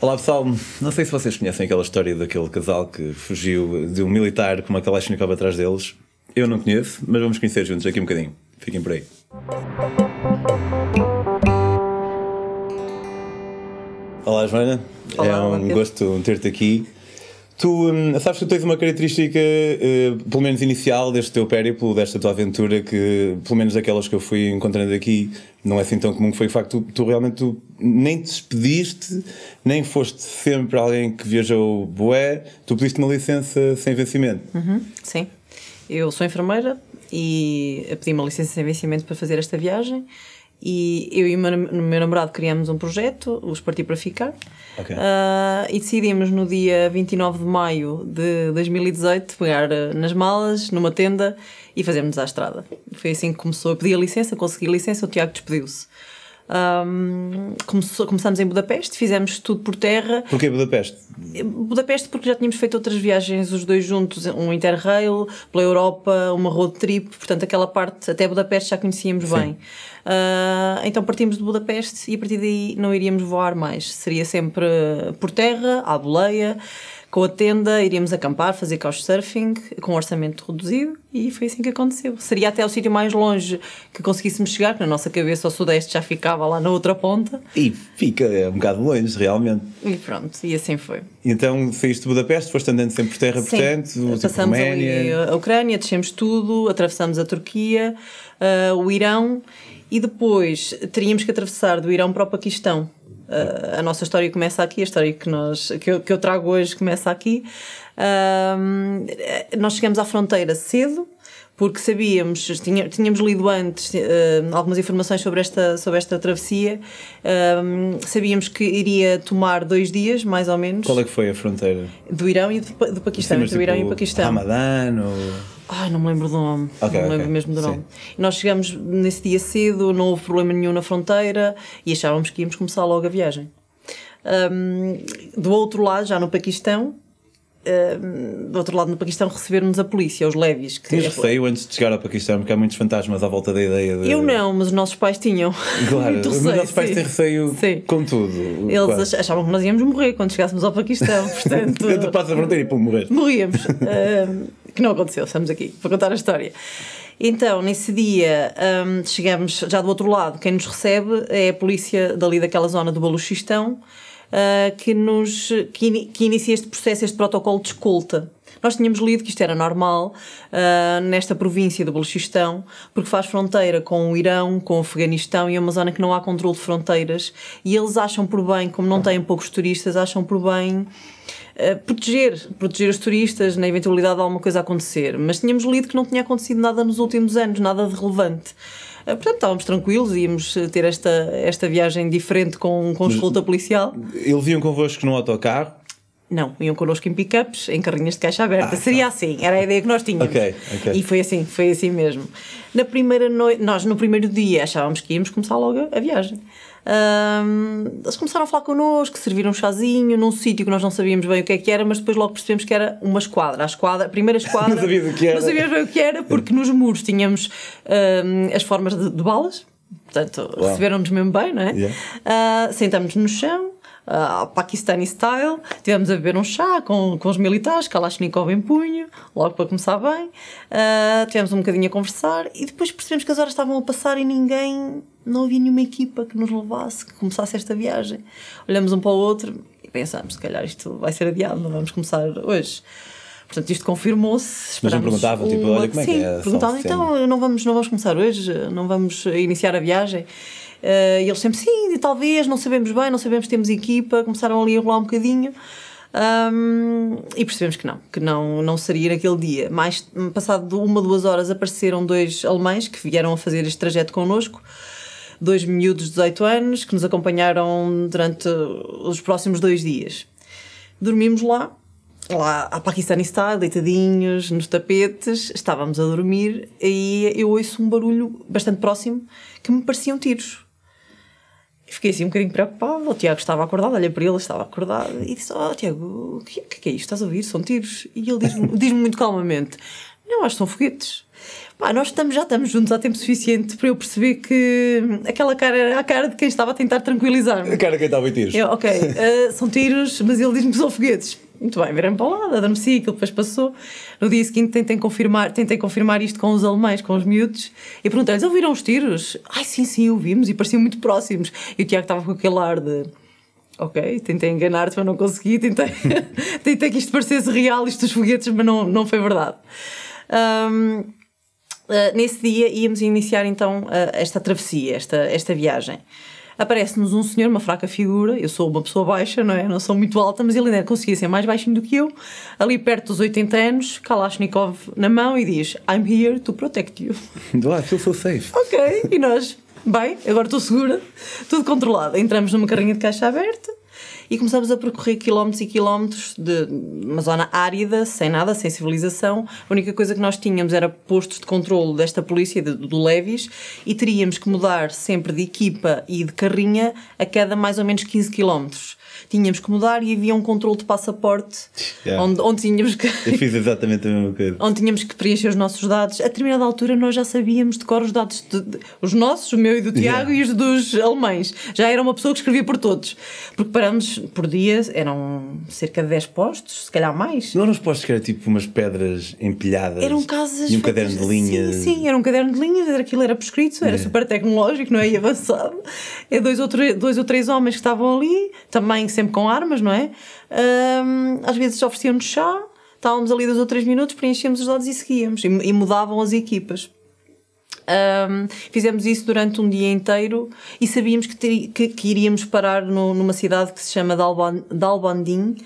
Olá pessoal, não sei se vocês conhecem aquela história daquele casal que fugiu de um militar com uma Kalashnikov atrás deles. Eu não conheço, mas vamos conhecer juntos aqui um bocadinho. Fiquem por aí. Olá Joana, Olá, é um gosto ter-te aqui. Tu hum, sabes que tens uma característica, uh, pelo menos inicial, deste teu périplo, desta tua aventura, que, pelo menos daquelas que eu fui encontrando aqui, não é assim tão comum que foi o facto tu, tu realmente tu nem te despediste, nem foste sempre alguém que viajou boé tu pediste uma licença sem vencimento. Uhum, sim. Eu sou enfermeira e pedi uma licença sem vencimento para fazer esta viagem e eu e o meu, namorado criámos um projeto, os Parti para Ficar, okay. uh, e decidimos no dia 29 de maio de 2018 pegar nas malas, numa tenda e fazemos à estrada. Foi assim que começou. Eu pedi a licença, consegui a licença, o Tiago despediu-se. Um, começou, começamos em Budapeste, fizemos tudo por terra. Porquê Budapeste? Budapeste porque já tínhamos feito outras viagens os dois juntos, um interrail pela Europa, uma road trip, portanto aquela parte até Budapeste já conhecíamos Sim. bem. Uh, então partimos de Budapeste e a partir daí não iríamos voar mais, seria sempre por terra, à boleia com a tenda, iríamos acampar, fazer couchsurfing, com um orçamento reduzido, e foi assim que aconteceu. Seria até o sítio mais longe que conseguíssemos chegar, que na nossa cabeça o sudeste já ficava lá na outra ponta. E fica é um bocado longe, realmente. E pronto, e assim foi. Então saíste de Budapeste, foste andando sempre por terra, Sim. portanto, tipo passamos a Ucrânia, descemos tudo, atravessamos a Turquia, uh, o Irão, e depois teríamos que atravessar do Irão para o Paquistão a nossa história começa aqui, a história que, nós, que, eu, que eu trago hoje começa aqui. nós chegamos à fronteira cedo, porque sabíamos, tínhamos lido antes uh, algumas informações sobre esta, sobre esta travessia, sabíamos que iria tomar dois dias, mais ou menos. Qual é que foi a fronteira? Do Irão e do, do Paquistão, Sim, entre o Irão e o tipo Paquistão. Ramadã ou... Ai, não me lembro do nome. Okay, não me lembro okay. mesmo do nome. nós chegamos nesse dia cedo, não houve problema nenhum na fronteira e achávamos que íamos começar logo a viagem. Um, do outro lado, já no Paquistão, um, do outro lado no Paquistão, receberam-nos a polícia, os levis. Que Tens é receio antes de chegar ao Paquistão, porque há muitos fantasmas à volta da ideia de... Eu não, mas os nossos pais tinham. Claro, os nossos pais sim. têm receio sim. com tudo. Eles quase. achavam que nós íamos morrer quando chegássemos ao Paquistão, portanto... Eu passo a fronteira e pô, morrer. Morríamos. um, que não aconteceu, estamos aqui para contar a história. Então, nesse dia, hum, chegamos já do outro lado, quem nos recebe é a polícia dali daquela zona do Baluchistão, uh, que, nos, que, in, que inicia este processo, este protocolo de escolta. Nós tínhamos lido que isto era normal uh, nesta província do Baluchistão porque faz fronteira com o Irão, com o Afeganistão e é uma zona que não há controle de fronteiras. E eles acham por bem, como não têm poucos turistas, acham por bem eh, proteger, proteger os turistas na eventualidade de alguma coisa acontecer. Mas tínhamos lido que não tinha acontecido nada nos últimos anos, nada de relevante. Eh, portanto, estávamos tranquilos, íamos eh, ter esta, esta viagem diferente com, com escolta policial. Eles iam convosco num autocarro? Não, iam connosco em pickups, em carrinhas de caixa aberta. Ah, Seria tá. assim, era a ideia que nós tínhamos. Okay, okay. E foi assim, foi assim mesmo. Na primeira noite, nós no primeiro dia achávamos que íamos começar logo a viagem eles começaram a falar connosco, serviram um chazinho num sítio que nós não sabíamos bem o que é que era, mas depois logo percebemos que era uma esquadra. A, esquadra, a primeira esquadra. não, sabíamos o que era. não sabíamos bem o que era, porque nos muros tínhamos um, as formas de, de balas, portanto, receberam-nos mesmo bem, não é? Yeah. Uh, ah, Sentámos-nos no chão uh, Pakistani style, tivemos a beber um chá com, com os militares, Kalashnikov em punho, logo para começar bem. Uh, tivemos um bocadinho a conversar e depois percebemos que as horas estavam a passar e ninguém não havia nenhuma equipa que nos levasse, que começasse esta viagem. Olhamos um para o outro e pensámos, se calhar isto vai ser adiado, não vamos começar hoje. Portanto, isto confirmou-se. Mas não perguntavam, uma... tipo, olha como é Sim, que é. Perguntavam, então não vamos, não vamos começar hoje, não vamos iniciar a viagem. Uh, e eles sempre, sim, talvez, não sabemos bem, não sabemos, temos equipa, começaram ali a rolar um bocadinho. Um, e percebemos que não, que não, não seria naquele dia. Mais passado de uma, duas horas, apareceram dois alemães que vieram a fazer este trajeto connosco dois miúdos de 18 anos que nos acompanharam durante os próximos dois dias. Dormimos lá, lá à está deitadinhos, nos tapetes, estávamos a dormir e eu ouço um barulho bastante próximo que me pareciam tiros. Fiquei assim um bocadinho preocupado O Tiago estava acordado, olhei para ele, estava acordado e disse: Oh, Tiago, o que, é que é isto? Estás a ouvir? São tiros. E ele diz-me diz muito calmamente: Não, acho que são foguetes. Pá, nós estamos, já estamos juntos há tempo suficiente para eu perceber que aquela cara era a cara de quem estava a tentar tranquilizar-me. A cara de quem estava em tiros. Eu, ok, uh, são tiros, mas ele diz-me que são foguetes. Muito bem, viram me para o lado, adormeci, aquilo depois passou. No dia seguinte tentei confirmar, tentei confirmar isto com os alemães, com os miúdos, e perguntei-lhes: ouviram os tiros? Ai, sim, sim, ouvimos, e pareciam muito próximos. E o Tiago estava com aquele ar de. Ok, tentei enganar-te, mas não consegui, tentei, tentei que isto parecesse real, isto dos foguetes, mas não, não foi verdade. Um, eh, nesse dia íamos iniciar então uh, esta travessia, esta, esta viagem. Aparece-nos um senhor, uma fraca figura, eu sou uma pessoa baixa, não é? Não sou muito alta, mas ele ainda conseguia ser mais baixinho do que eu, ali perto dos 80 anos, Kalashnikov na mão e diz: I'm here to protect you. Do I feel so safe. Ok, e nós, bem, agora estou segura, tudo controlado. Entramos numa carrinha de caixa aberta, e começamos a percorrer quilómetros e quilómetros de uma zona árida, sem nada, sem civilização. A única coisa que nós tínhamos era postos de controle desta polícia, do, do Levis, e teríamos que mudar sempre de equipa e de carrinha a cada mais ou menos 15 quilómetros tínhamos que mudar e havia um controle de passaporte yeah. onde, onde tínhamos que. Eu fiz exatamente a mesma coisa. onde tínhamos que preencher os nossos dados. A determinada altura nós já sabíamos de cor os dados, de, de, os nossos, o meu e do Tiago yeah. e os dos alemães. Já era uma pessoa que escrevia por todos. Porque paramos por dia, eram cerca de 10 postos, se calhar mais. Não eram os postos que eram tipo umas pedras empilhadas. Eram casas. E um caderno de linhas. Sim, sim, era um caderno de linhas, aquilo era prescrito, era yeah. super tecnológico, não é? E avançado. É dois ou, dois ou três homens que estavam ali, também sempre com armas, não é? Um, às vezes ofereciam-nos chá, estávamos ali dois ou três minutos, preenchíamos os dados e seguíamos, e, e mudavam as equipas. Um, fizemos isso durante um dia inteiro e sabíamos que, ter, que, que iríamos parar no, numa cidade que se chama Dalban, Dalbandim,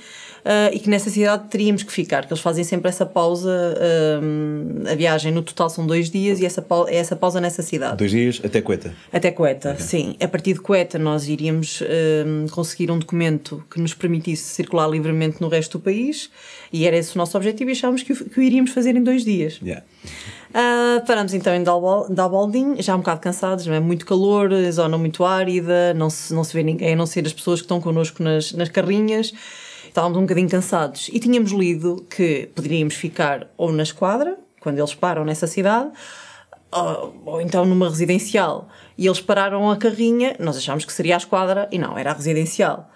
uh, e que nessa cidade teríamos que ficar, que eles fazem sempre essa pausa, ah, a viagem no total são dois dias e essa, pausa, é essa pausa nessa cidade. Dois dias até Coeta? Até Coeta, okay. sim. A partir de Coeta nós iríamos ah, conseguir um documento que nos permitisse circular livremente no resto do país e era esse o nosso objetivo e achávamos que o, que o iríamos fazer em dois dias. Yeah. Uh, paramos então em Dalbaldim, já um bocado cansados, não é? Muito calor, zona muito árida, não se, não se vê ninguém, a não ser as pessoas que estão connosco nas, nas carrinhas estávamos um bocadinho cansados e tínhamos lido que poderíamos ficar ou na esquadra, quando eles param nessa cidade, ou, ou então numa residencial. E eles pararam a carrinha, nós achámos que seria a esquadra e não, era a residencial.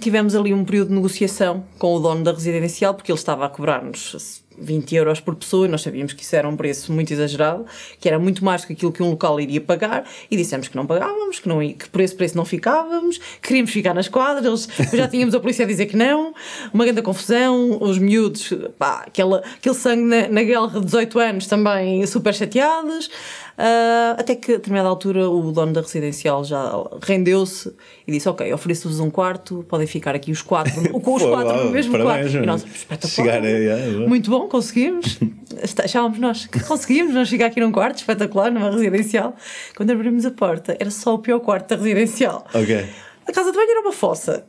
tivemos ali um período de negociação com o dono da residencial porque ele estava a cobrar-nos 20 euros por pessoa, e nós sabíamos que isso era um preço muito exagerado, que era muito mais do que aquilo que um local iria pagar, e dissemos que não pagávamos, que, não, que por esse preço não ficávamos, queríamos ficar nas quadras, já tínhamos a polícia a dizer que não, uma grande confusão, os miúdos, pá, aquela, aquele sangue na, na guerra de 18 anos também super chateados. Uh, até que, a determinada altura, o dono da residencial já rendeu-se e disse: Ok, ofereço-vos um quarto, podem ficar aqui os quatro, com os Pô, quatro no mesmo parabéns, quarto. E nós, espetacular. É, é. Muito bom, conseguimos. Achávamos nós que conseguimos, nós chegar aqui num quarto espetacular, numa residencial. Quando abrimos a porta, era só o pior quarto da residencial. A casa de banho era uma fossa.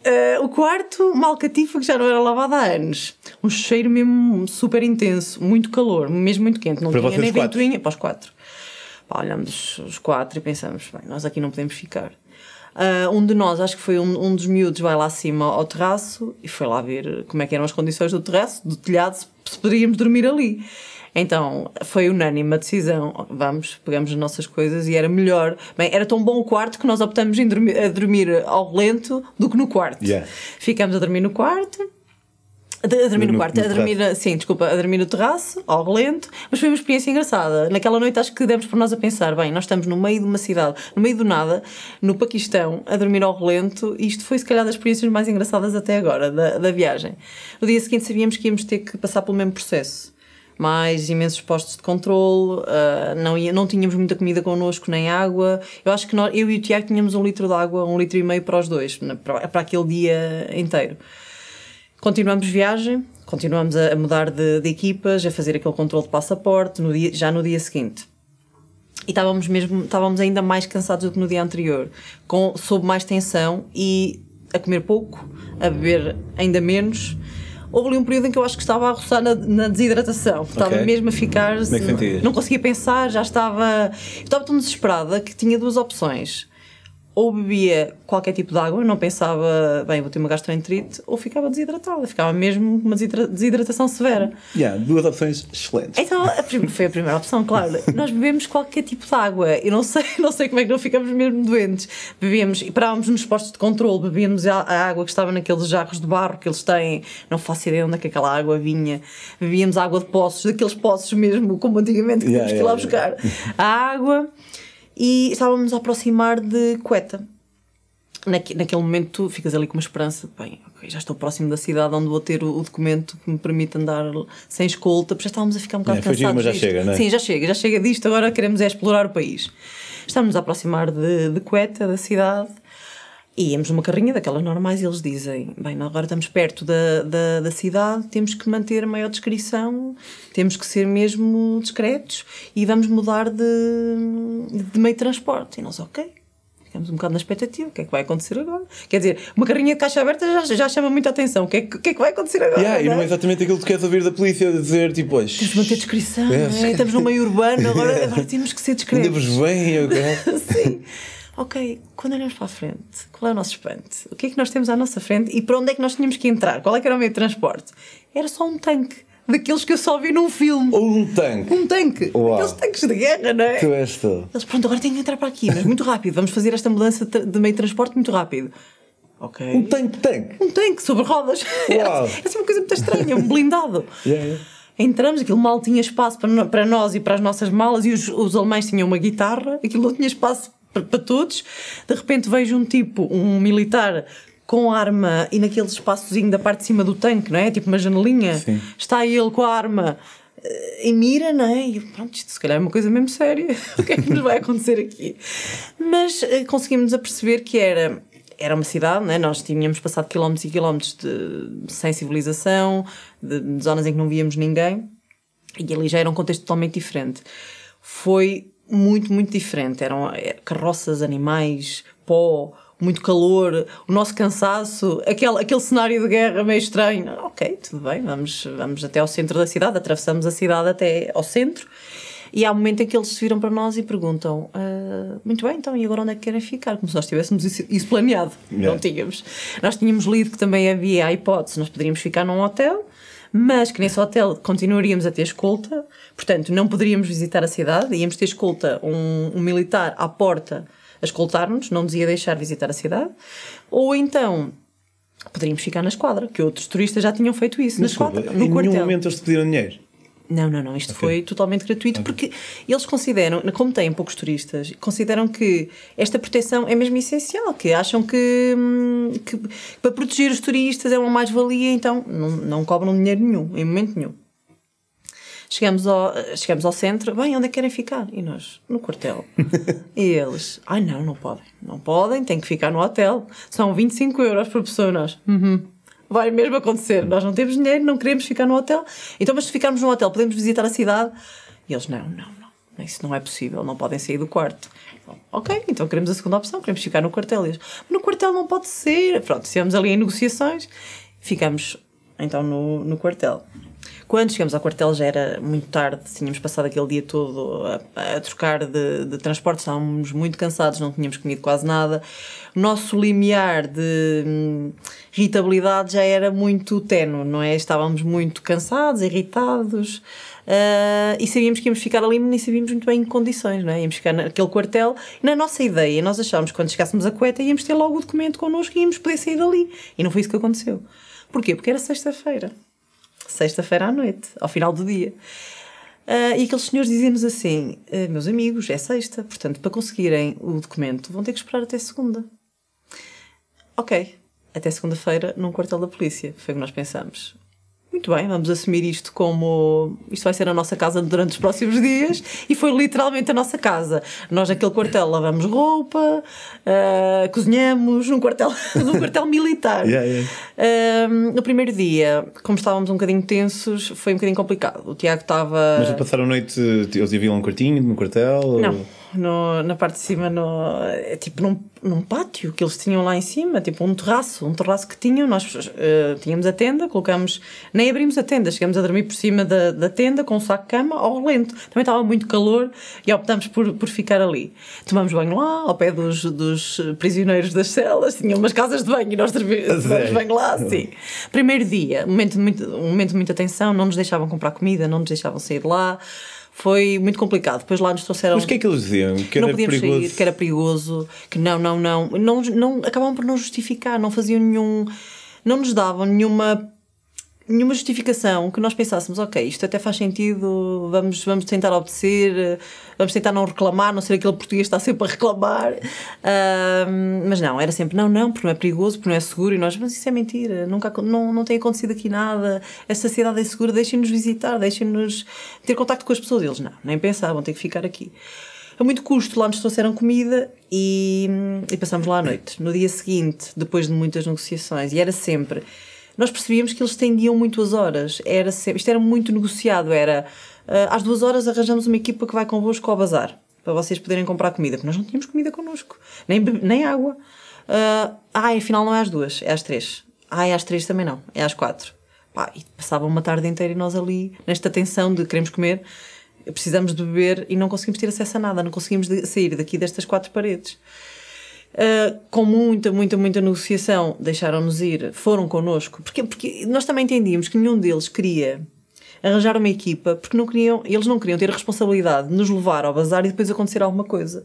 Uh, o quarto, uma alcatifa que já não era lavada há anos. Um cheiro mesmo super intenso, muito calor, mesmo muito quente. Não para tinha nem ventoinha. Para os quatro. Pá, olhamos os quatro e pensamos, bem, nós aqui não podemos ficar. Uh, um de nós, acho que foi um, um dos miúdos, vai lá acima ao terraço e foi lá ver como é que eram as condições do terraço, do telhado, se, poderíamos dormir ali. Então foi unânime a decisão. Vamos, pegamos as nossas coisas e era melhor. Bem, era tão bom o quarto que nós optamos em dormir, a dormir ao lento do que no quarto. Yeah. Ficamos a dormir no quarto a dormir no, no quarto, no a dormir, terraço. sim, desculpa, a dormir no terraço, ao relento, mas foi uma experiência engraçada. Naquela noite acho que demos por nós a pensar: bem, nós estamos no meio de uma cidade, no meio do nada, no Paquistão, a dormir ao relento, e isto foi se calhar das experiências mais engraçadas até agora, da, da viagem. No dia seguinte sabíamos que íamos ter que passar pelo mesmo processo mais imensos postos de controle, uh, não, ia, não tínhamos muita comida connosco, nem água. Eu acho que nós, eu e o Tiago tínhamos um litro de água, um litro e meio para os dois, na, para, para aquele dia inteiro continuamos viagem, continuamos a, mudar de, de equipas, a fazer aquele controle de passaporte no dia, já no dia seguinte. E estávamos mesmo, estávamos ainda mais cansados do que no dia anterior, com, sob mais tensão e a comer pouco, a beber ainda menos. Houve ali um período em que eu acho que estava a roçar na, na desidratação. Okay. Estava mesmo a ficar. Como é que sentias? Não conseguia pensar, já estava. Estava tão desesperada que tinha duas opções ou bebia qualquer tipo de água, não pensava, bem, vou ter uma gastroenterite, ou ficava desidratada, ficava mesmo com uma desidratação severa. Yeah, duas opções excelentes. Então, a foi a primeira opção, claro. Nós bebemos qualquer tipo de água, eu não sei, não sei como é que não ficamos mesmo doentes. Bebíamos, e parávamos nos postos de controle, bebíamos a, a, água que estava naqueles jarros de barro que eles têm, não faço ideia onde é que aquela água vinha. Bebíamos água de poços, daqueles poços mesmo, como antigamente que yeah, tínhamos yeah, que ir lá yeah. buscar. A água e estávamos a aproximar de Coeta. Naque, naquele momento tu ficas ali com uma esperança de, bem, okay, já estou próximo da cidade onde vou ter o, o, documento que me permite andar sem escolta, porque já estávamos a ficar um bocado é, cansados. Mas já chega, não é? Sim, já chega, já chega disto, agora queremos é explorar o país. Estávamos a aproximar de, de Coeta, da cidade, e íamos numa carrinha daquelas normais e eles dizem: Bem, agora estamos perto da, da, da, cidade, temos que manter a maior descrição, temos que ser mesmo discretos e vamos mudar de, de meio de transporte. E nós, ok. Ficamos um bocado na expectativa, o que é que vai acontecer agora? Quer dizer, uma carrinha de caixa aberta já, já chama muita atenção, o que, é que, o que é que vai acontecer agora? Yeah, é? E não né? é exatamente aquilo que queres ouvir da polícia dizer, tipo, hoje. Temos que manter descrição, é. É? estamos no meio urbano, agora, agora temos que ser discretos. Andamos bem, agora. Sim ok, quando olhamos para a frente, qual é o nosso espanto? O que é que nós temos à nossa frente e para onde é que nós tínhamos que entrar? Qual é que era o meio de transporte? Era só um tanque. Daqueles que eu só vi num filme. Um tanque. Um tanque. Uau. Aqueles tanques de guerra, não é? Tu és tu. Eles, pronto, agora têm que entrar para aqui, mas muito rápido. Vamos fazer esta mudança de meio de transporte muito rápido. Ok. Um tanque-tanque. Um tanque sobre rodas. Uau. é assim uma coisa muito estranha, um blindado. yeah, entramos, aquilo mal tinha espaço para, para nós e para as nossas malas, e os, os alemães tinham uma guitarra, aquilo não tinha espaço para todos. De repente vejo um tipo, um militar com arma e naquele espaçozinho da parte de cima do tanque, não é? Tipo uma janelinha. Sim. Está ele com a arma em eh, mira, não é? E pronto, isto se calhar é uma coisa mesmo séria. o que é que nos vai acontecer aqui? Mas eh, conseguimos aperceber que era era uma cidade, né? nós tínhamos passado quilómetros e quilómetros de, sem civilização, de, de, zonas em que não víamos ninguém, e ali já era um contexto totalmente diferente. Foi muito, muito diferente. Eram eh, carroças, animais, pó, muito calor, o nosso cansaço, aquele, aquele cenário de guerra meio estranho. Ah, ok, tudo bem, vamos, vamos até ao centro da cidade, atravessamos a cidade até ao centro. E há um momento em que eles se viram para nós e perguntam: uh, Muito bem, então, e agora onde é que querem ficar? Como se nós tivéssemos isso, planeado. Yeah. Não tínhamos. Nós tínhamos lido que também havia a hipótese, nós poderíamos ficar num hotel, mas que nesse hotel continuaríamos a ter escolta, portanto não poderíamos visitar a cidade, íamos ter escolta, um, um militar à porta a escoltar-nos, não nos ia deixar visitar a cidade, ou então poderíamos ficar na esquadra, que outros turistas já tinham feito isso, Mas, na esquadra, desculpa, no em quartel. nenhum momento eles te pediram dinheiro? Não, não, não. Isto okay. foi totalmente gratuito okay. porque eles consideram, como têm poucos turistas, consideram que esta proteção é mesmo essencial, que acham que, hum, que para proteger os turistas é uma mais-valia, então não, não cobram dinheiro nenhum, em momento nenhum. Chegamos ao, chegamos ao centro, bem, onde é que querem ficar? E nós, no quartel. e eles, ai não, não podem, não podem, têm que ficar no hotel. São 25 euros por pessoa, nós. Uhum vai mesmo acontecer. Nós não temos dinheiro, não queremos ficar no hotel. Então, mas se ficarmos no hotel, podemos visitar a cidade? E eles, não, não, não. Isso não é possível, não podem sair do quarto. ok, então queremos a segunda opção, queremos ficar no quartel. E eles, no quartel não pode ser. Pronto, estivemos ali em negociações, ficamos então no, no quartel. Quando chegamos ao quartel já era muito tarde, tínhamos passado aquele dia todo a, a trocar de, de transporte, estávamos muito cansados, não tínhamos comido quase nada. O nosso limiar de hum, irritabilidade já era muito tenue, não é? Estávamos muito cansados, irritados. Uh, e sabíamos que íamos ficar ali, mas nem sabíamos muito bem em condições, não é? Íamos ficar naquele quartel. Na nossa ideia, nós achávamos que quando chegássemos a Coeta íamos ter logo o documento connosco e íamos poder sair dali. E não foi isso que aconteceu. Porquê? Porque era sexta-feira sexta-feira à noite, ao final do dia. Uh, e aqueles senhores diziam-nos assim: uh, meus amigos, é sexta, portanto, para conseguirem o documento vão ter que esperar até segunda. Ok, até segunda-feira, num quartel da polícia, foi o que nós pensámos muito bem, vamos assumir isto como isto vai ser a nossa casa durante os próximos dias e foi literalmente a nossa casa. Nós naquele quartel lavamos roupa, uh, cozinhamos num quartel, num quartel militar. Yeah, yeah. Uh, no primeiro dia, como estávamos um bocadinho tensos, foi um bocadinho complicado. O Tiago estava. Mas já passaram a noite, eles haviam um quartinho no quartel? Não. Ou no, na parte de cima, no, é tipo num, num pátio que eles tinham lá em cima, tipo um terraço, um terraço que tinham. Nós uh, tínhamos a tenda, colocamos, nem abrimos a tenda, chegamos a dormir por cima da, da tenda com um saco de cama ao lento. Também estava muito calor e optámos por, por ficar ali. Tomamos banho lá, ao pé dos, dos prisioneiros das celas, tinham umas casas de banho e nós tomamos banho lá, sim. Primeiro dia, um momento, de muito, um momento de muita tensão, não nos deixavam comprar comida, não nos deixavam sair de lá. Foi muito complicado. Depois lá nos trouxeram. Mas o que é que eles diziam? Que, era não podíamos perigoso. sair, que era perigoso, que não, não, não. não, não acabavam por não justificar, não faziam nenhum. Não nos davam nenhuma nenhuma justificação que nós pensássemos, ok, isto até faz sentido, vamos, vamos tentar obedecer, vamos tentar não reclamar, não ser aquele português que está sempre a reclamar. Uh, mas não, era sempre, não, não, porque não é perigoso, porque não é seguro. E nós, mas isso é mentira, nunca, não, não tem acontecido aqui nada, essa cidade é segura, deixem-nos visitar, deixem-nos ter contato com as pessoas. Eles, não, nem pensavam, ter que ficar aqui a muito custo lá nos trouxeram comida e, e passámos lá à noite. No dia seguinte, depois de muitas negociações, e era sempre nós percebíamos que eles tendiam muito as horas. Era sempre, isto era muito negociado, era ah, às duas horas arranjamos uma equipa que vai convosco ao bazar para vocês poderem comprar comida, porque nós não tínhamos comida connosco, nem, nem água. Uh, ah, afinal não é às duas, é às três. Ah, é às três também não, é às quatro. Pá, e passava uma tarde inteira e nós ali, nesta tensão de queremos comer, precisamos de beber e não conseguimos ter acesso a nada, não conseguimos sair daqui destas quatro paredes. Uh, com muita, muita, muita negociação, deixaram-nos ir, foram connosco, porque, porque nós também entendíamos que nenhum deles queria arranjar uma equipa, porque não queriam, eles não queriam ter a responsabilidade de nos levar ao bazar e depois acontecer alguma coisa.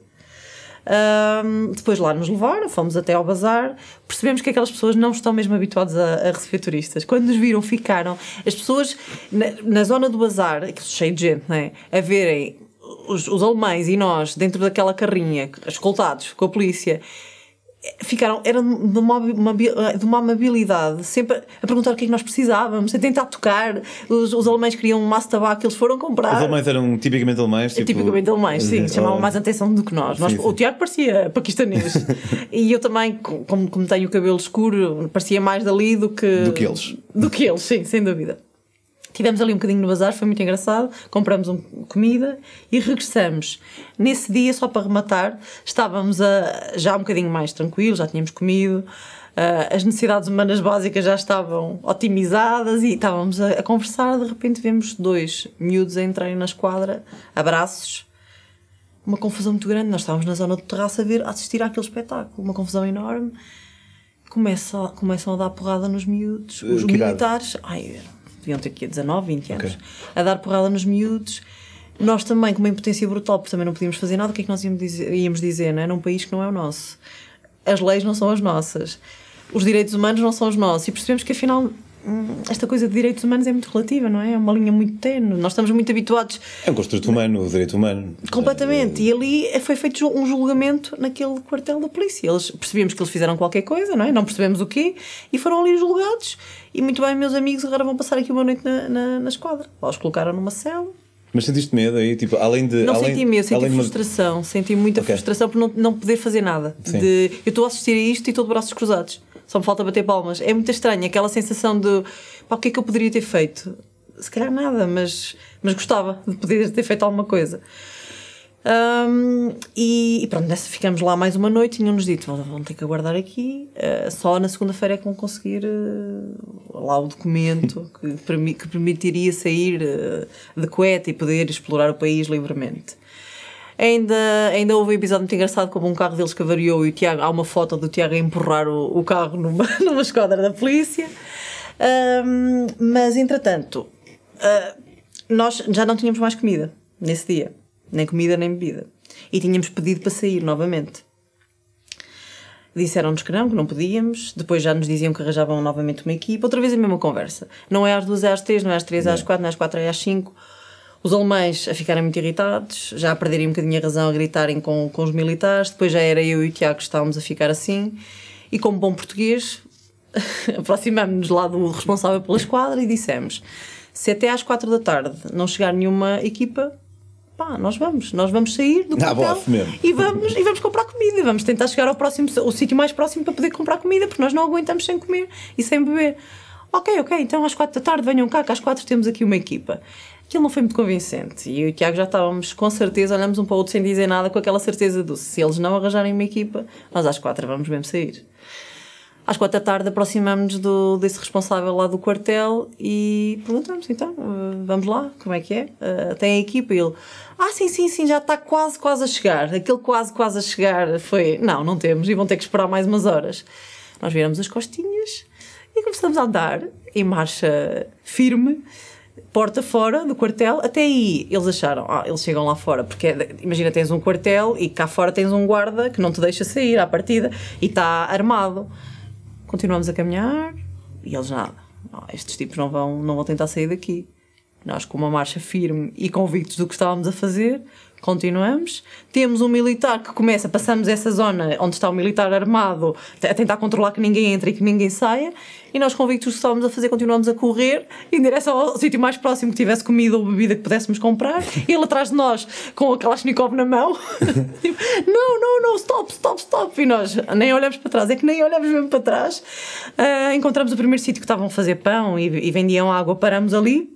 Uh, depois lá nos levaram, fomos até ao bazar, percebemos que aquelas pessoas não estão mesmo habituadas a, a receber turistas. Quando nos viram, ficaram. As pessoas na, na zona do bazar, cheio de gente, não é? A verem os, os alemães e nós, dentro daquela carrinha, escoltados com a polícia, ficaram, eram de uma, uma, eh, de uma amabilidade, sempre a perguntar o que é que nós precisávamos, a tentar tocar. Os, os alemães queriam um maço de tabaco que eles foram comprar. Os alemães eram tipicamente alemães? É tipo... Tipicamente alemães, sim, eh, chamavam oh. mais atenção do que nós. nós sim, sim. O Tiago parecia paquistanês e eu também, como, como tenho o cabelo escuro, parecia mais dali do que. Do que eles. Do que eles, sim, sem dúvida. Tivemos ali um bocadinho no bazar, foi muito engraçado. Compramos um, comida e regressamos. Nesse dia, só para rematar, estávamos a, já um bocadinho mais tranquilos, já tínhamos comido. Uh, as necessidades humanas básicas já estavam otimizadas e estávamos a, a conversar. De repente, vemos dois miúdos a entrarem na esquadra, abraços uma confusão muito grande. Nós estávamos na zona do terraço a ver, a assistir àquele espetáculo, uma confusão enorme. Começa, começam a dar porrada nos miúdos, eh, os militares. Ai, deviam ter aqui 19, 20 anos, okay. a dar porrada nos miúdos. Nós também, com uma impotência brutal, porque também não podíamos fazer nada, o que é que nós íamos dizer, íamos dizer não é? Num país que não é o nosso. As leis não são as nossas. Os direitos humanos não são os nossos. E percebemos que, afinal, Hum, esta coisa de direitos humanos é muito relativa, não é? É uma linha muito tenue Nós estamos muito habituados. É um construto humano, o direito humano. Completamente. É... E ali é, foi feito um julgamento naquele quartel da polícia. Eles percebíamos que eles fizeram qualquer coisa, não é? Não percebemos o quê e foram ali julgados. E muito bem, meus amigos, agora vão passar aqui uma noite na, na, na esquadra. Lá os colocaram numa cela. Mas sentiste medo aí? Tipo, além de. Não além, senti medo, senti frustração. Senti muita okay. frustração por não, não poder fazer nada. Sim. De, eu estou a assistir a isto e estou de braços cruzados só me falta bater palmas. É muito estranho, aquela sensação de pá, o que é que eu poderia ter feito? Se calhar nada, mas, mas gostava de poder ter feito alguma coisa. Um, e, e, pronto, nessa ficamos lá mais uma noite. Tinham-nos dito: vão, vão ter que aguardar aqui. Uh, só na segunda-feira é que vão conseguir uh, lá o documento que, que permitiria sair uh, de Coeta e poder explorar o país livremente. Ainda, ainda houve um episódio muito engraçado como um carro deles que avariou e o Tiago, há uma foto do Tiago a empurrar o, o carro numa, numa esquadra da polícia. Um, mas entretanto, uh, nós já não tínhamos mais comida nesse dia, nem comida nem bebida. E tínhamos pedido para sair novamente. Disseram-nos que não, que não podíamos. Depois já nos diziam que arranjavam novamente uma equipa. Outra vez a mesma conversa. Não é às duas, é às três, não é às três, é às quatro, não é às quatro, é às cinco os alemães a ficarem muito irritados, já a perderem um bocadinho a razão, a gritarem com, com os militares. Depois já era eu e o Tiago que estávamos a ficar assim. E como bom português, aproximámos-nos lá do responsável pela esquadra e dissemos: se até às quatro da tarde não chegar nenhuma equipa, pá, nós vamos, nós vamos sair do quartel e vamos, e vamos comprar comida, vamos tentar chegar ao próximo, o sítio mais próximo para poder comprar comida, porque nós não aguentamos sem comer e sem beber. Ok, ok, então às quatro da tarde venham cá, que às quatro temos aqui uma equipa. Aquilo não foi muito convincente. E eu e o Tiago já estávamos, com certeza, olhamos um para o outro sem dizer nada, com aquela certeza do se eles não arranjarem uma equipa, nós às quatro vamos mesmo sair. Às quatro da tarde aproximamos-nos desse responsável lá do quartel e perguntamos então, eh, vamos lá, como é que é? Uh, tem a equipa? E ele, ah, sim, sim, sim, já está quase, quase a chegar. Aquele quase, quase a chegar foi, não, não temos e vão ter que esperar mais umas horas. Nós viramos as costinhas e começamos a andar em marcha firme porta fora do quartel, até aí eles acharam, ah, eles chegam lá fora, porque é imagina tens um quartel e cá fora tens um guarda que não te deixa sair à partida e está armado. Continuamos a caminhar e eles nada. Ah, estes tipos não vão, não vão tentar sair daqui. Nós, com uma marcha firme e convictos do que estávamos a fazer, continuamos. Temos um militar que começa, passamos essa zona onde está o militar armado, a tentar controlar que ninguém entre e que ninguém saia, e nós convictos do que estávamos a fazer, continuamos a correr em direção ao sítio mais próximo que tivesse comida ou bebida que pudéssemos comprar, ele atrás de nós com a Kalashnikov na mão, tipo, não, não, não, stop, stop, stop, e nós nem olhamos para trás, é que nem olhamos mesmo para trás. Uh, encontramos o primeiro sítio que estavam a fazer pão e, e vendiam água, paramos ali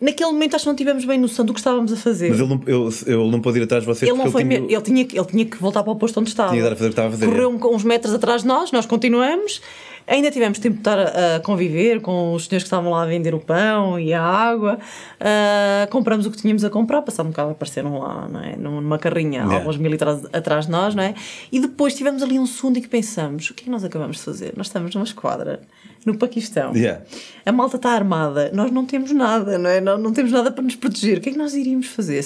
naquele momento acho que não tivemos bem noção do que estávamos a fazer. Mas ele não, eu, eu não pôde ir atrás de vocês ele não foi ele, tinha... Ele, tinha, ele tinha que voltar para o posto onde estava. Tinha fazer o que estava a fazer. Correu é. um, uns metros atrás de nós, nós continuamos. Ainda tivemos tempo de estar a conviver com os senhores que estavam lá a vender o pão e a água. Uh, compramos o que tínhamos a comprar, passaram um bocado apareceram lá, não é? numa carrinha, yeah. É. alguns mil atrás de nós, não é? E depois tivemos ali um segundo em que pensamos: o que é que nós acabamos de fazer? Nós estamos numa esquadra no Paquistão. Yeah. A malta está armada, nós não temos nada, não é? Não, não temos nada para nos proteger. O que é que nós iríamos fazer?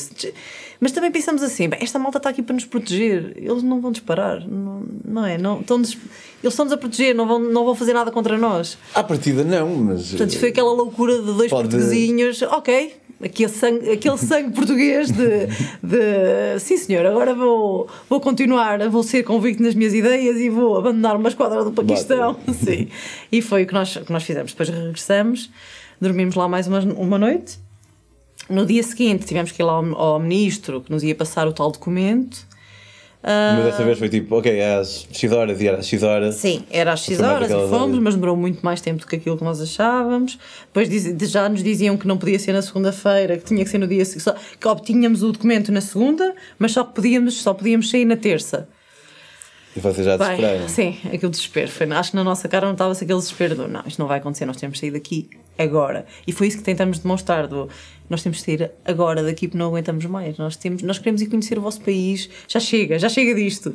Mas também pensamos assim: bem, esta malta está aqui para nos proteger, eles não vão disparar, não, não é? Não, estão eles estão-nos a proteger, não vão, não vão fazer nada contra nós. À partida, não, mas. Portanto, foi aquela loucura de dois pode... portuguesinhos, ok, aquele sangue, aquele sangue português de, de, sim senhor, agora vou, vou continuar, vou ser convicto nas minhas ideias e vou abandonar uma esquadra do Paquistão. Bate. Sim. E foi o que nós, que nós fizemos. Depois regressamos, dormimos lá mais uma, uma noite. No dia seguinte tivemos que ir lá ao, ao ministro que nos ia passar o tal documento mas dessa vez foi tipo, ok, é às X horas e era às X horas. Sim, era às X horas e fomos, horas. mas demorou muito mais tempo do que aquilo que nós achávamos. Depois já nos diziam que não podia ser na segunda-feira, que tinha que ser no dia seguinte, que obtínhamos o documento na segunda, mas só podíamos, só podíamos sair na terça. E vocês já desesperaram? Sim, aquele desespero. Foi, acho que na nossa cara não estava-se aquele desespero do não, isto não vai acontecer, nós temos de sair daqui agora. E foi isso que tentamos demonstrar: do, nós temos de sair agora daqui porque não aguentamos mais. Nós, temos, nós queremos ir conhecer o vosso país, já chega, já chega disto.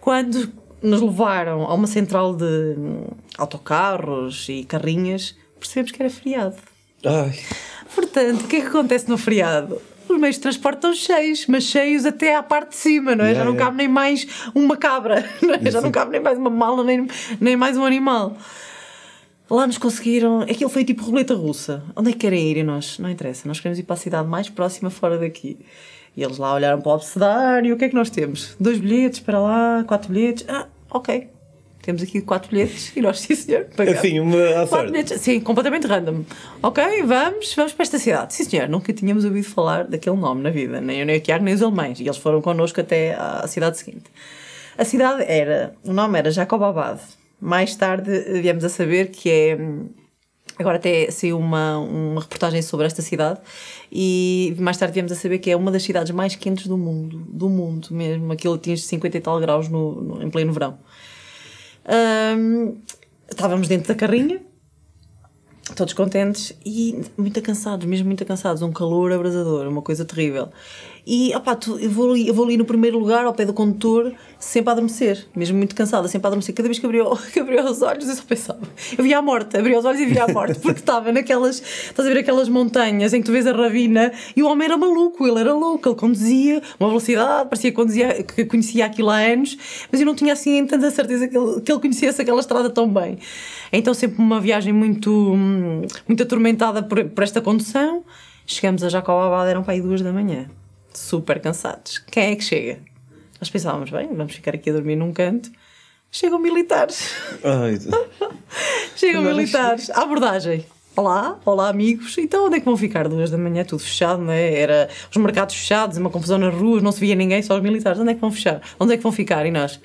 Quando nos levaram a uma central de hum, autocarros e carrinhas, percebemos que era feriado. Ai. Portanto, o que é que acontece no feriado? os meios de transporte estão cheios, mas cheios até à parte de cima, não é? Yeah, já não yeah. cabe nem mais uma cabra, não é? já não cabe nem mais uma mala, nem, nem mais um animal. Lá nos conseguiram. Aquilo foi tipo roleta russa. Onde é que querem ir? E nós, não interessa, nós queremos ir para a cidade mais próxima fora daqui. E eles lá olharam para o obsedário: o que é que nós temos? Dois bilhetes para lá, quatro bilhetes. Ah, ok, temos aqui quatro bilhetes e nós, sim senhor, pagamos. Assim, uma quatro bilhetes, sim, completamente random. Ok, vamos, vamos para esta cidade. Sim senhor, nunca tínhamos ouvido falar daquele nome na vida, nem eu, nem o Tiago, nem os alemães. E eles foram connosco até à cidade seguinte. A cidade era, o nome era Jacobabad. Mais tarde eh, viemos a saber que é Agora até saiu uma, uma reportagem sobre esta cidade e mais tarde viemos a saber que é uma das cidades mais quentes do mundo, do mundo mesmo, aquilo atinge 50 e tal graus no, no em pleno verão. Um, estávamos dentro da carrinha, todos contentes e muito cansados, mesmo muito cansados, um calor abrasador, uma coisa terrível. E opa, tu, eu, vou ali, eu vou ali no primeiro lugar, ao pé do condutor, sempre a adormecer, mesmo muito cansada, sempre a adormecer. Cada vez que abriu que os olhos, eu só pensava. Eu via a morte, abri os olhos e via a morte, porque estava naquelas. Estás a ver aquelas montanhas em que tu vês a ravina e o homem era maluco, ele era louco, ele conduzia uma velocidade, parecia que, conduzia, que conhecia aquilo há anos, mas eu não tinha assim tanta certeza que ele, que ele conhecesse aquela estrada tão bem. Então, sempre uma viagem muito, muito atormentada por, por esta condução. Chegamos a Jacobabad, eram para aí duas da manhã super cansados. Quem é que chega? Nós pensávamos, bem, vamos ficar aqui a dormir num canto. Chegam militares. Ai, Chegam não militares. À abordagem. Olá, olá amigos. Então onde é que vão ficar? Duas da manhã, tudo fechado, não é? Era os mercados fechados, uma confusão nas ruas, não se via ninguém, só os militares. Onde é que vão fechar? Onde é que vão ficar? E nós?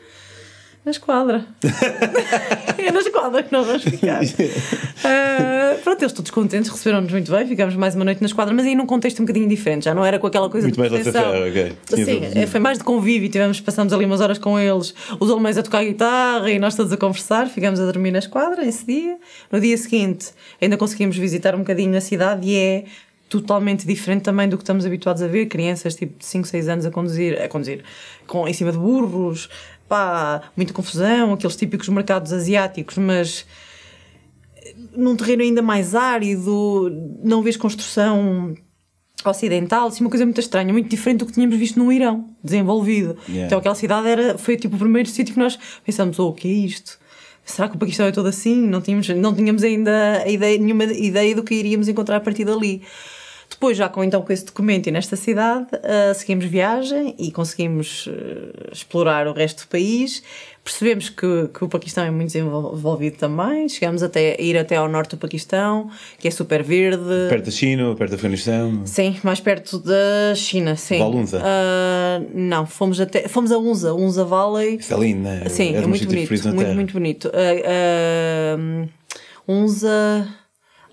na esquadra. é na esquadra que nós vamos ficar. Uh, pronto, eles todos contentes, receberam-nos muito bem, ficámos mais uma noite na esquadra, mas aí num contexto um bocadinho diferente, já não era com aquela coisa muito de proteção. Mais okay. Sim, foi mais de convívio, tivemos, passámos ali umas horas com eles, os alemães a tocar guitarra e nós todos a conversar, ficámos a dormir na esquadra esse dia. No dia seguinte ainda conseguimos visitar um bocadinho a cidade e é totalmente diferente também do que estamos habituados a ver. Crianças tipo de 5, 6 anos a conduzir, a conduzir com, em cima de burros, pá, muita confusão, aqueles típicos mercados asiáticos, mas num terreno ainda mais árido, não vês construção ocidental, assim, uma coisa muito estranha, muito diferente do que tínhamos visto no Irão, desenvolvido. Yeah. Então aquela cidade era, foi tipo o primeiro sítio que nós pensamos, oh, o que é isto? Será que o Paquistão é todo assim? Não tínhamos, não tínhamos ainda ideia, nenhuma ideia do que iríamos encontrar a partir dali. Depois, já com, então, com esse documento e nesta cidade, uh, seguimos viagem e conseguimos uh, explorar o resto do país. Percebemos que, que, o Paquistão é muito desenvolvido também. Chegamos até, a ir até ao norte do Paquistão, que é super verde. Perto da China, perto do Afeganistão? Sim, mais perto da China, sim. Unza. Uh, ah, não, fomos, até, fomos a Unza, Unza Valley. Está é lindo, né? Sim, é, é muito, bonito, muito, muito, muito bonito. Unza,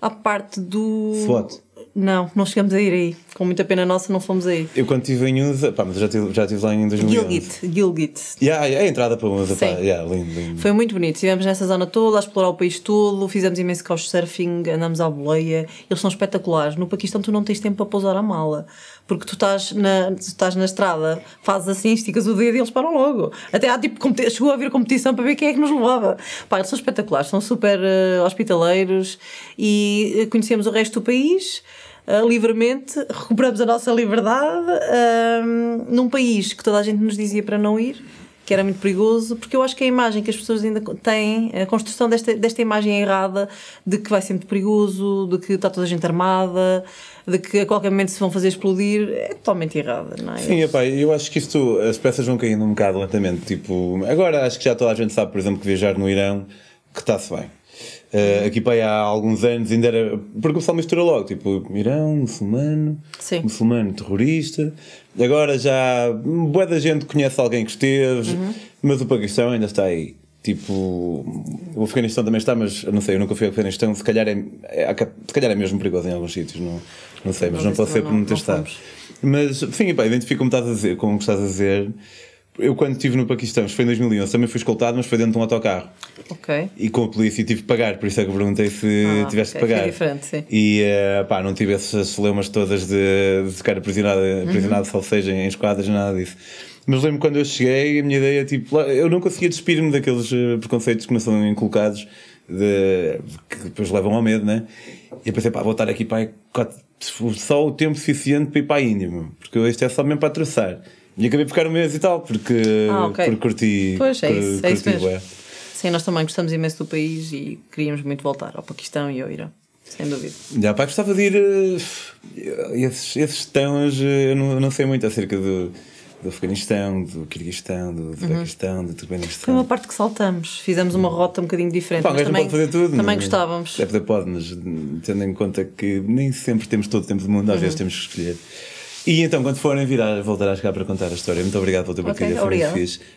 a parte do... Swat. Não, não chegamos a ir aí. Com muita pena nossa, não fomos aí. Eu quando estive em Usa, pá, mas já estive, já estive lá em 2011. Gilgit, Gilgit. Yeah, é a entrada para Usa, Sim. pá, yeah, lindo, lindo. Foi muito bonito. Estivemos nessa zona toda, a explorar o país todo, fizemos imenso couchsurfing, andamos à boleia. Eles são espetaculares. No Paquistão, tu não tens tempo para pousar a mala, porque tu estás na, tu estás na estrada, fazes assim, esticas o dedo e eles param logo. Até há tipo, chegou a haver competição para ver quem é que nos levava. Pá, eles são espetaculares, são super uh, hospitaleiros e eh, conhecemos o resto do país. Ah, livremente, recuperamos a nossa liberdade ah, num país que toda a gente nos dizia para não ir, que era muito perigoso, porque eu acho que a imagem que as pessoas ainda têm, a construção desta, desta imagem errada de que vai ser muito perigoso, de que está toda a gente armada, de que a qualquer momento se vão fazer explodir, é totalmente errada, não é? Sim, epá, eu acho que isto, as peças vão caindo um bocado lentamente, tipo, agora acho que já toda a gente sabe, por exemplo, que viajar no Irão, que está-se bem Uh, aqui pai, há alguns anos ainda era. Porque o pessoal mistura logo, tipo, Irão, muçulmano, Sim. muçulmano terrorista. Agora já. Boa da gente conhece alguém que esteve, uhum. mas o Paquistão ainda está aí. Tipo, o Afeganistão também está, mas não sei, eu nunca fui ao Afeganistão. Se calhar é, é, se calhar é mesmo perigoso em alguns sítios, não, não sei, mas não, não pode ser por não ter estado. Mas, sim, identifico como estás a dizer, como estás a dizer eu quando estive no Paquistão, foi em 2011, também fui escoltado, mas foi dentro de um autocarro. Ok. E com a polícia tive que pagar, por isso é que eu perguntei se ah, tivesse okay. de pagar. É diferente, sim. E uh, pá, não tive essas lemas todas de, de ficar uhum. aprisionado, aprisionado uhum. só seja em esquadras, nada disso. Mas lembro quando eu cheguei, a minha ideia, tipo, eu não conseguia despir-me daqueles eh, preconceitos que me são inculcados, de, que depois levam ao medo, né? E eu pensei, pá, vou estar aqui pá, só o tempo suficiente para ir para a Índia, porque este é só mesmo para atravessar. E acabei por ficar um mês e tal, porque, ah, okay. porque curti. Pois é, cur, é isso mesmo. Ué. Sim, nós também gostamos imenso do país e queríamos muito voltar ao Paquistão e ao Irã. Sem dúvida. Já, pá, gostava de ir. Eh, esses, esses tãos, eh, eu não, não sei muito acerca do, do Afeganistão, do Kirguistão, do uhum. Uzbequistão, uhum. do Turkmenistão. Foi uma parte que saltamos, fizemos uma uhum. rota um bocadinho diferente. Pá, mas também, pode fazer tudo, também não, né? gostávamos. É poder pode, mas tendo em conta que nem sempre temos todo o tempo do mundo, às uhum. vezes temos que escolher. E então, quando forem virar, voltarás cá para contar a história. Muito obrigado pelo teu partilha, okay, foi muito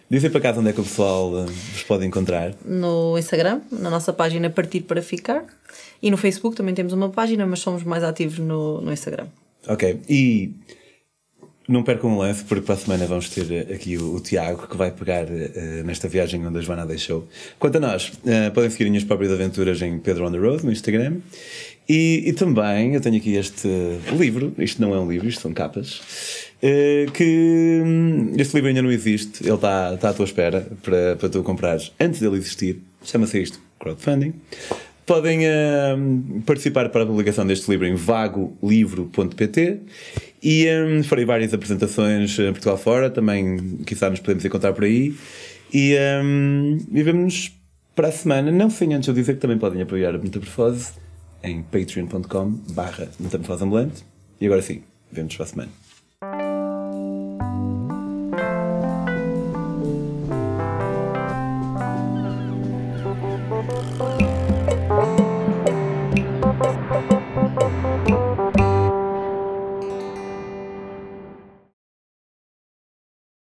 fixe. para casa onde é que o pessoal eh, vos pode encontrar. No Instagram, na nossa página Partir para Ficar. E no Facebook também temos uma página, mas somos mais ativos no, no Instagram. Ok. E não percam um lance, porque para a semana vamos ter eh, aqui o, o Tiago, que vai pegar uh, nesta viagem onde a Joana deixou. Quanto a nós, uh, podem seguir minhas próprias aventuras em Pedro on the Road no Instagram. E, e, também eu tenho aqui este livro, isto não é um livro, isto são capas, uh, que hum, este livro ainda não existe, ele está, está à tua espera para, para tu comprares antes dele existir. Chama-se isto crowdfunding. Podem hum, participar para a publicação deste livro em vagolivro.pt e um, farei várias apresentações em eh, Portugal fora, também, quizá nos podemos encontrar por aí. E, um, e vemos para a semana, não sem antes eu dizer que também podem apoiar a Metamorfose em patreon.com barra metamorfoseambulante. E agora sim, vemos para a semana.